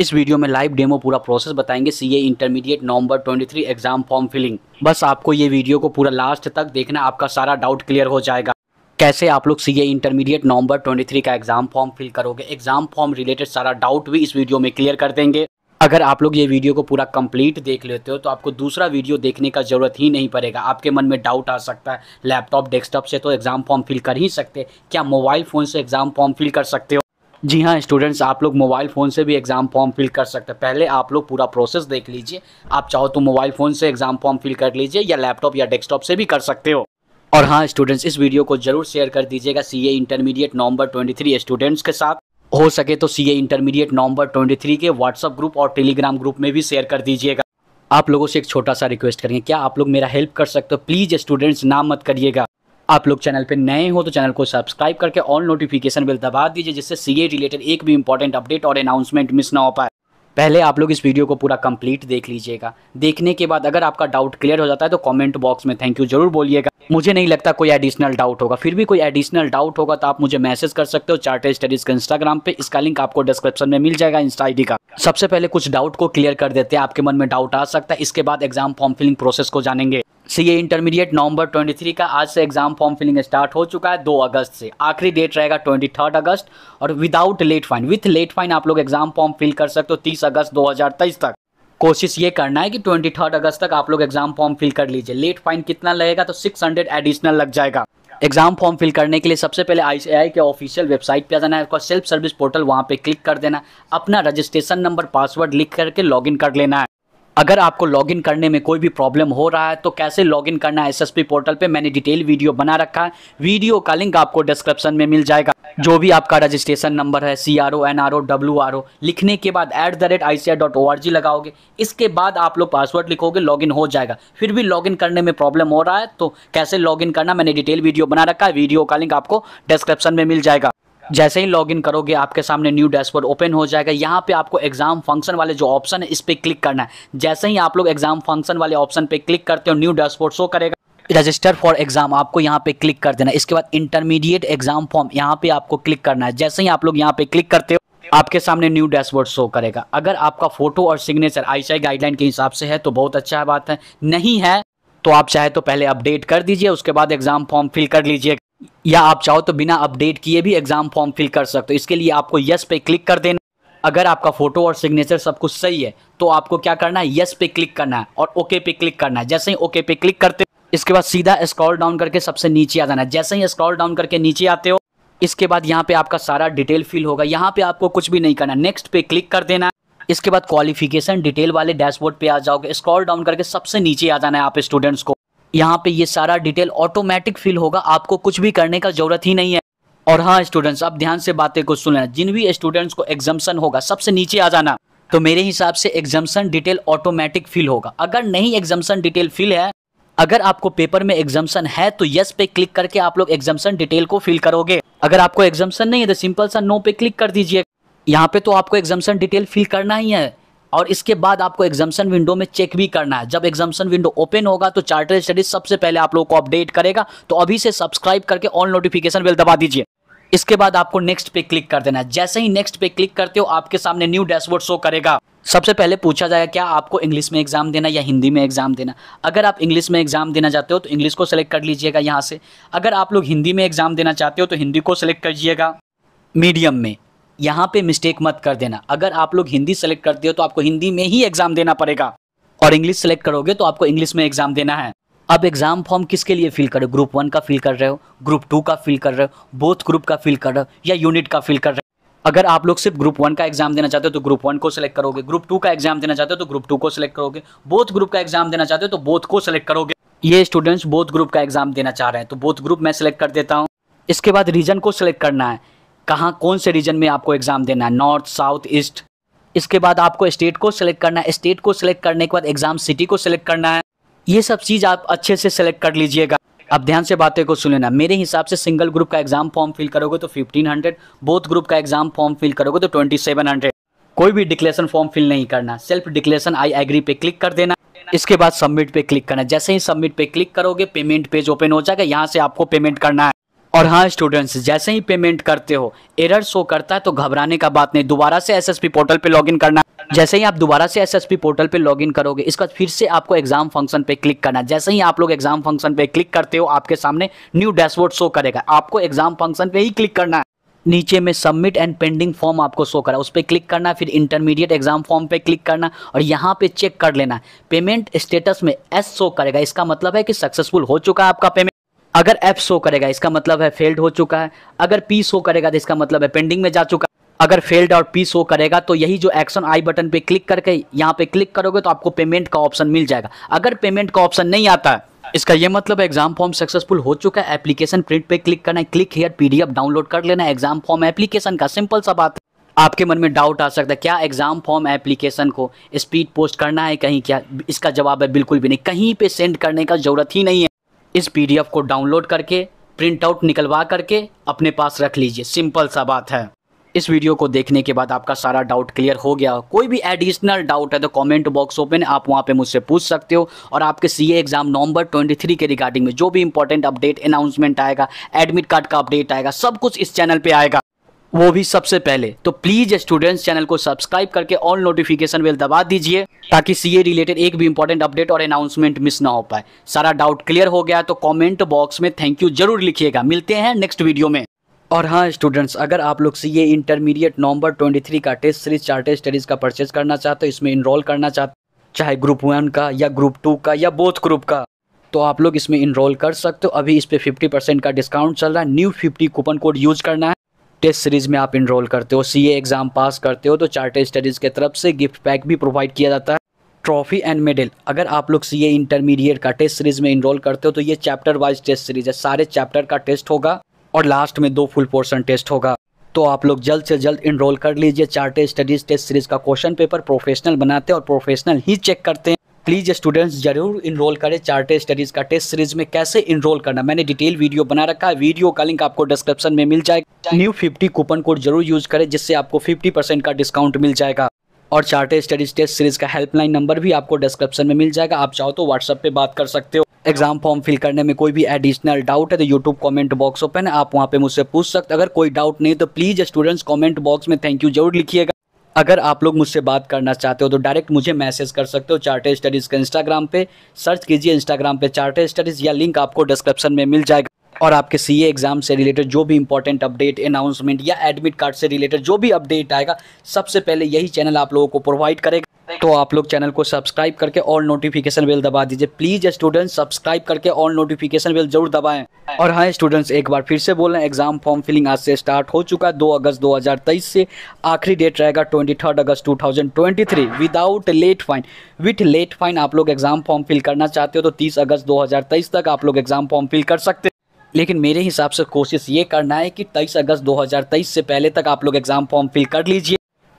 इस वीडियो में live demo पूरा प्रोसेस बताएंगे CA intermediate November 23 exam form filling बस आपको ये वीडियो को पूरा लास्ट तक देखना आपका सारा डाउट क्लियर हो जाएगा कैसे आप लोग सीए इंटरमीडिएट नवंबर 23 का एग्जाम फॉर्म फिल करोगे एग्जाम फॉर्म रिलेटेड सारा डाउट भी इस वीडियो में क्लियर कर देंगे अगर आप लोग ये वीडियो को पूरा कंप्लीट देख लेते हो तो आपको दूसरा वीडियो देखने का ज़रूरत ही नहीं पड़ेगा आपके मन में डाउट आ सकता है लैपटॉप डेस्कटॉप से तो एग्ज़ाम फॉर्म फिल कर ही सकते क्या मोबाइल फ़ोन से एग्ज़ाम फॉर्म फिल कर सकते हो जी हाँ स्टूडेंट्स आप लोग मोबाइल फ़ोन से भी एग्ज़ाम फॉर्म फिल कर सकते हैं पहले आप लोग पूरा प्रोसेस देख लीजिए आप चाहो तो मोबाइल फ़ोन से एग्ज़ाम फॉर्म फिल कर लीजिए या लैपटॉप या डेस्कटॉप से भी कर सकते हो और हाँ स्टूडेंट्स इस वीडियो को जरूर शेयर कर दीजिएगा CA intermediate November twenty students के साथ हो सके तो सी इंटरमीडिएट नवंबर ट्वेंटी के व्हाट्सअप ग्रुप और टेलीग्राम ग्रुप में भी शेयर कर दीजिएगा आप लोगों से एक छोटा सा रिक्वेस्ट करेंगे क्या आप लोग मेरा हेल्प कर सकते हो प्लीज़ स्टूडेंट्स नाम मत करिएगा आप लोग चैनल पे नए हो तो चैनल को सब्सक्राइब करके ऑल नोटिफिकेशन बिल दबा दीजिए जिससे सीए रिलेटेड एक भी इंपॉर्टेंट अपडेट और अनाउंसमेंट मिस ना हो पाए पहले आप लोग इस वीडियो को पूरा कंप्लीट देख लीजिएगा देखने के बाद अगर आपका डाउट क्लियर हो जाता है तो कमेंट बॉक्स में थैंक यू जरूर बोलिएगा मुझे नहीं लगता कोई एडिशनल डाउट होगा फिर भी कोई एडिशनल डाउट होगा तो आप मुझे मैसेज कर सकते हो चार्टर स्टडीज का इंस्टाग्राम पे इसका लिंक आपको डिस्क्रिप्शन में मिल जाएगा इंस्टा आई का सबसे पहले कुछ डाउट को क्लियर कर देते हैं आपके मन में डाउट आ सकता है इसके बाद एग्जाम फॉर्म फिलिंग प्रोसेस को जानेंगे से ये इंटरमीडिएट नवंबर 23 का आज से एग्ज़ाम फॉर्म फिलिंग स्टार्ट हो चुका है 2 अगस्त से आखिरी डेट रहेगा 23 अगस्त और without late fine with late fine आप लोग एग्ज़ाम फॉर्म फिल कर सकते हो 30 अगस्त 2023 तक कोशिश ये करना है कि 23 अगस्त तक आप लोग एग्ज़ाम फॉर्म फिल कर लीजिए लेट फाइन कितना लगेगा तो सिक्स एडिशनल लग जाएगा एग्जाम फॉर्म फिल करने के लिए सबसे पहले आई के ऑफिशियल वेबसाइट पे जाना है उसका सेल्फ सर्विस पोर्टल वहाँ पे क्लिक कर देना अपना रजिस्ट्रेशन नंबर पासवर्ड लिख करके लॉगिन कर लेना है अगर आपको लॉगिन करने में कोई भी प्रॉब्लम हो रहा है तो कैसे लॉगिन करना है एसएसपी पोर्टल पे मैंने डिटेल वीडियो बना रखा है वीडियो का लिंक आपको डिस्क्रिप्शन में मिल जाएगा जो भी आपका रजिस्ट्रेशन नंबर है C R O N R O W R O लिखने के बाद at the rate I C R dot O R G लगाओगे इसके बाद आप लोग पासवर्ड लिखोगे लॉगिन हो जाएगा फिर भी लॉगिन करने में प्रॉब्लम हो रहा है तो कैसे लॉगिन करना मैंने डिटेल वीडियो बना रखा है वीडियो का लिंक आपको डिस्क्रिप्शन में मिल जाएगा जैसे ही लॉगिन करोगे आपके सामने न्यू डैशबोर्ड ओपन हो जाएगा यहाँ पे आपको एग्जाम फंक्शन वाले जो ऑप्शन है इस पर क्लिक करना है जैसे ही आप लोग एग्जाम फंक्शन वाले ऑप्शन पे क्लिक करते हो न्यू डैशबोर्ड शो करेगा रजिस्टर फॉर एग्जाम आपको यहाँ पे क्लिक कर देना इसके बाद इंटरमीडिएट एग्जाम फॉर्म यहाँ पे आपको क्लिक करना है जैसे ही आप लोग यहाँ पे क्लिक करते हो आपके सामने न्यू डैशबोर्ड शो करेगा अगर आपका फोटो और सिग्नेचर आईसीआई गाइडलाइन के हिसाब से है तो बहुत अच्छा बात है नहीं है तो आप चाहे तो पहले अपडेट कर दीजिए उसके बाद एग्जाम फॉर्म फिल कर लीजिए या आप चाहो तो बिना अपडेट किए भी एग्ज़ाम फॉर्म फिल कर सकते हो इसके लिए आपको यस पे क्लिक कर देना अगर आपका फ़ोटो और सिग्नेचर सब कुछ सही है तो आपको क्या करना है यस पे क्लिक करना है और ओके पे क्लिक करना है जैसे ही ओके पे क्लिक करते हो इसके बाद सीधा स्क्रॉल डाउन करके सबसे नीचे आ जाना है जैसे ही स्क्रॉल डाउन करके नीचे आते हो इसके बाद यहाँ पे आपका सारा डिटेल फिल होगा यहाँ पे आपको कुछ भी नहीं करना नेक्स्ट पे क्लिक कर देना इसके बाद क्वालिफिकेशन डिटेल वाले डैशबोर्ड पे आ जाओगे स्क्रॉल डाउन करके सबसे नीचे आ जाना है आप स्टूडेंट्स को यहाँ पे ये सारा डिटेल ऑटोमेटिक फिल होगा आपको कुछ भी करने का ज़रूरत ही नहीं है और हाँ स्टूडेंट्स आप ध्यान से बातें को सुन जिन भी स्टूडेंट्स को एग्जामेशन होगा सबसे नीचे आ जाना तो मेरे हिसाब से एग्जामेशन डिटेल ऑटोमेटिक फिल होगा अगर नहीं एग्जामेशन डिटेल फिल है अगर आपको पेपर में एग्जाम्सन है तो यस पे क्लिक करके आप लोग एग्जाम्सन डिटेल को फिल करोगे अगर आपको एग्जाम्सन नहीं है तो सिंपल सा नो पे क्लिक कर दीजिए यहाँ पे तो आपको एग्जामेशन डिटेल फिल करना ही है और इसके बाद आपको एग्जामेशन विंडो में चेक भी करना है जब एग्जामेशन विंडो ओपन होगा तो चार्टर स्टडीज सबसे पहले आप लोगों को अपडेट करेगा तो अभी से सब्सक्राइब करके ऑल नोटिफिकेशन बिल दबा दीजिए इसके बाद आपको नेक्स्ट पे क्लिक कर देना है जैसे ही नेक्स्ट पे क्लिक करते हो आपके सामने न्यू डैशबोर्ड शो करेगा सबसे पहले पूछा जाएगा क्या आपको इंग्लिश में एग्जाम देना या हिंदी में एग्जाम देना अगर आप इंग्लिश में एग्जाम देना चाहते हो तो इंग्लिश को सेलेक्ट कर लीजिएगा यहाँ से अगर आप लोग हिंदी में एग्जाम देना चाहते हो तो हिंदी को सेलेक्ट कीजिएगा मीडियम में यहाँ पे मिस्टेक मत कर देना अगर आप लोग हिंदी सेलेक्ट करते हो तो आपको हिंदी में ही एग्ज़ाम देना पड़ेगा और इंग्लिश सेलेक्ट करोगे तो आपको इंग्लिश में एग्ज़ाम देना है अब एग्ज़ाम फॉर्म किसके लिए फिल करो ग्रुप वन का फिल कर रहे हो ग्रुप टू का फिल कर रहे हो बोथ ग्रुप का फिल कर रहे हो या यूनिट का फिल कर रहे हो अगर आप लोग सिर्फ ग्रुप वन का एग्जाम देना चाहते हो तो ग्रुप वन को सिलेक्ट करोगे ग्रुप टू का एग्जाम देना चाहते हो तो ग्रुप टू को सिलेक्ट करोगे बोथ ग्रुप का एग्जाम देना चाहते हो तो बोथ को सिलेक्ट करोगे ये स्टूडेंट्स बोथ ग्रुप का एग्जाम देना चाह रहे हैं तो बोथ ग्रुप मैं सिलेक्ट कर देता हूँ इसके बाद रीजन को सिलेक्ट करना है कहाँ कौन से रीजन में आपको एग्ज़ाम देना है नॉर्थ साउथ ईस्ट इसके बाद आपको स्टेट को सिलेक्ट करना है स्टेट को सिलेक्ट करने के बाद एग्ज़ाम सिटी को सिलेक्ट करना है ये सब चीज़ आप अच्छे से सिलेक्ट कर लीजिएगा अब ध्यान से बातें को सुन लेना मेरे हिसाब से सिंगल ग्रुप का एग्ज़ाम फॉर्म फिल करोगे तो 1500 बोथ ग्रुप का एग्ज़ाम फॉर्म फिल करोगे तो 2700 कोई भी डिक्लेरेशन फॉर्म फिल नहीं करना सेल्फ डिक्लेरेशन आई एग्री पे क्लिक कर देना इसके बाद सबमिट पे क्लिक करना जैसे ही सबमिट पे क्लिक करोगे पेमेंट पेज ओपन हो जाएगा यहाँ से आपको पेमेंट करना है और हाँ स्टूडेंट्स जैसे ही पेमेंट करते हो एरर शो करता है तो घबराने का बात नहीं दोबारा से एसएसपी पोर्टल पे लॉगिन करना जैसे ही आप दोबारा से एसएसपी पोर्टल पे लॉगिन करोगे इसका फिर से आपको एग्जाम फंक्शन पे क्लिक करना जैसे ही आप लोग एग्जाम फंक्शन पे क्लिक करते हो आपके सामने न्यू डैशबोर्ड शो करेगा आपको एग्जाम फंक्शन पे ही क्लिक करना है नीचे में सबमिट एंड पेंडिंग फॉर्म आपको शो करा उस पर क्लिक करना फिर इंटरमीडिएट एग्जाम फॉर्म पे क्लिक करना और यहाँ पे चेक कर लेना पेमेंट स्टेटस में एस शो करेगा इसका मतलब है कि सक्सेसफुल हो चुका है आपका पेमेंट अगर एफ शो करेगा इसका मतलब है फेल्ड हो चुका है अगर पी शो करेगा तो इसका मतलब है पेंडिंग में जा चुका है अगर फेल्ड और पी शो करेगा तो यही जो एक्शन आई बटन पे क्लिक करके यहाँ पे क्लिक करोगे तो आपको पेमेंट का ऑप्शन मिल जाएगा अगर पेमेंट का ऑप्शन नहीं आता मतलब है इसका यह मतलब एग्जाम फॉर्म सक्सेसफुल हो चुका है एप्लीकेशन प्रिंट पे क्लिक करना है क्लिक हेयर पीडीएफ डाउनलोड कर लेना है एग्जाम फॉर्म एप्लीकेशन का सिंपल सा बात आपके मन में डाउट आ सकता है क्या एग्जाम फॉर्म एप्लीकेशन को स्पीड पोस्ट करना है कहीं क्या इसका जवाब है बिल्कुल भी नहीं कहीं पे सेंड करने का जरूरत ही नहीं है इस पीडीएफ को डाउनलोड करके प्रिंट आउट निकलवा करके अपने पास रख लीजिए सिंपल सा बात है इस वीडियो को देखने के बाद आपका सारा डाउट क्लियर हो गया कोई भी एडिशनल डाउट है तो कमेंट बॉक्स ओपन है आप वहाँ पे मुझसे पूछ सकते हो और आपके सीए एग्जाम नवंबर 23 के रिगार्डिंग में जो भी इंपॉर्टेंट अपडेट अनाउंसमेंट आएगा एडमिट कार्ड का अपडेट आएगा सब कुछ इस चैनल पे आएगा वो भी सबसे पहले तो प्लीज स्टूडेंट्स चैनल को सब्सक्राइब करके ऑल नोटिफिकेशन बेल दबा दीजिए ताकि सीए रिलेटेड एक भी इंपॉर्टेंट अपडेट और अनाउंसमेंट मिस ना हो पाए सारा डाउट क्लियर हो गया तो कमेंट बॉक्स में थैंक यू जरूर लिखिएगा मिलते हैं नेक्स्ट वीडियो में और हाँ स्टूडेंट्स अगर आप लोग सी इंटरमीडिएट नवंबर ट्वेंटी का टेस्ट सीरीज चार्टेड स्टडीज़ का परचेज करना चाहते हो इसमें इनरोल करना चाहते चाहे ग्रुप वन का या ग्रुप टू का या बोथ ग्रुप का तो आप लोग इसमें इनरोल कर सकते हो अभी इस पर फिफ्टी परसेंट का डिस्काउंट चल रहा है new fifty coupon code use करना है टेस्ट सीरीज़ में आप इनरोल करते हो सी एग्ज़ाम पास करते हो तो चार्टेड स्टडीज़ के तरफ से गिफ्ट पैक भी प्रोवाइड किया जाता है ट्रॉफी एंड मेडल अगर आप लोग सी इंटरमीडिएट का टेस्ट सीरीज़ में इनरोल करते हो तो ये चैप्टर वाइज टेस्ट सीरीज़ है सारे चैप्टर का टेस्ट होगा और लास्ट में दो फुल पोर्सन टेस्ट होगा तो आप लोग जल्द से जल्द इनरोल कर लीजिए चार्टेड स्टडीज़ टेस्ट सीरीज़ का क्वेश्चन पेपर प्रोफेशनल बनाते हैं और प्रोफेशनल ही चेक करते हैं प्लीज़ स्टूडेंट्स जरूर इनरोल करें चार्टेड स्टडीज़ का टेस्ट सीरीज़ में कैसे इनरोल करना मैंने डिटेल वीडियो बना रखा है वीडियो का लिंक आपको डिस्क्रिप्शन में मिल जाएगा न्यू फिफ्टी कूपन कोड जरूर यूज़ करें जिससे आपको फिफ्टी परसेंट का डिस्काउंट मिल जाएगा और चार्टेड स्टडीज टेस्ट सीरीज़ का हेल्पलाइन नंबर भी आपको डिस्क्रिप्शन में मिल जाएगा आप चाहो तो व्हाट्सअप पर बात कर सकते हो एग्जाम फॉर्म फिल करने में कोई भी एडिशनल डाउट है तो यूट्यूब कॉमेंट बॉक्स ओपन है आप वहाँ पे मुझसे पूछ सकते अगर कोई डाउट नहीं तो प्लीज़ स्टूडेंट्स कॉमेंट बॉक्स में थैंक यू जरूर लिखिएगा अगर आप लोग मुझसे बात करना चाहते हो तो डायरेक्ट मुझे मैसेज कर सकते हो चार्टे स्टडीज़ का इंस्टाग्राम पे सर्च कीजिए इंस्टाग्राम पे चार्टे स्टडीज़ या लिंक आपको डिस्क्रिप्शन में मिल जाएगा और आपके सी एग्ज़ाम से रिलेटेड जो भी इंपॉर्टेंट अपडेट अनाउंसमेंट या एडमिट कार्ड से रिलेटेड जो भी अपडेट आएगा सबसे पहले यही चैनल आप लोगों को प्रोवाइड करेगा तो आप लोग चैनल को सब्सक्राइब करके ऑल नोटिफिकेशन बेल दबा दीजिए प्लीज़ स्टूडेंट्स सब्सक्राइब करके ऑल नोटिफिकेशन बेल जरूर दबाएं और हाँ स्टूडेंट्स एक बार फिर से बोल रहे हैं एग्जाम फॉर्म फिलिंग आज से स्टार्ट हो चुका है दो अगस्त 2023 से आखिरी डेट रहेगा twenty third August to without late fine with late fine आप लोग एग्जाम फॉर्म फिल करना चाहते हो तो तीस अगस्त दो तक आप लोग एग्जाम फॉर्म फिल कर सकते लेकिन मेरे हिसाब से कोशिश ये करना है कि तेईस अगस्त 2023 से पहले तक आप लोग एग्जाम फॉर्म फिल कर लीजिए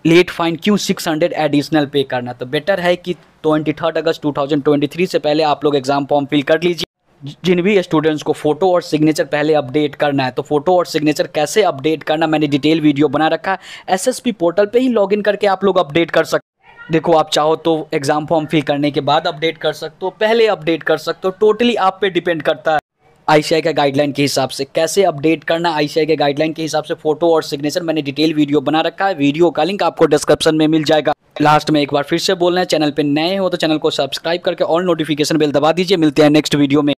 लेट फाइन क्यों सिक्स हंड्रेड एडिशनल पे करना तो बेटर है कि twenty third August two thousand twenty three से पहले आप लोग एग्जाम फॉर्म फिल कर लीजिए जिन भी स्टूडेंट्स को फोटो और सिग्नेचर पहले अपडेट करना है तो फोटो और सिग्नेचर कैसे अपडेट करना मैंने डिटेल वीडियो बना रखा है एस पोर्टल पर ही लॉग करके आप लोग अपडेट कर सकते देखो आप चाहो तो एग्ज़ाम फॉर्म फिल करने के बाद अपडेट कर सकते हो पहले अपडेट कर सकते हो टोटली आप पे डिपेंड करता है आईसीआई के गाइडलाइन के हिसाब से कैसे अपडेट करना आईसीआई के गाइडलाइन के हिसाब से फोटो और सिग्नेचर मैंने डिटेल वीडियो बना रखा है वीडियो का लिंक आपको डिस्क्रिप्शन में मिल जाएगा लास्ट में एक बार फिर से बोलना है चैनल पर नए हो तो चैनल को सब्सक्राइब करके और नोटिफिकेशन बिल दबा दीजिए मिलते हैं नेक्स्ट वीडियो में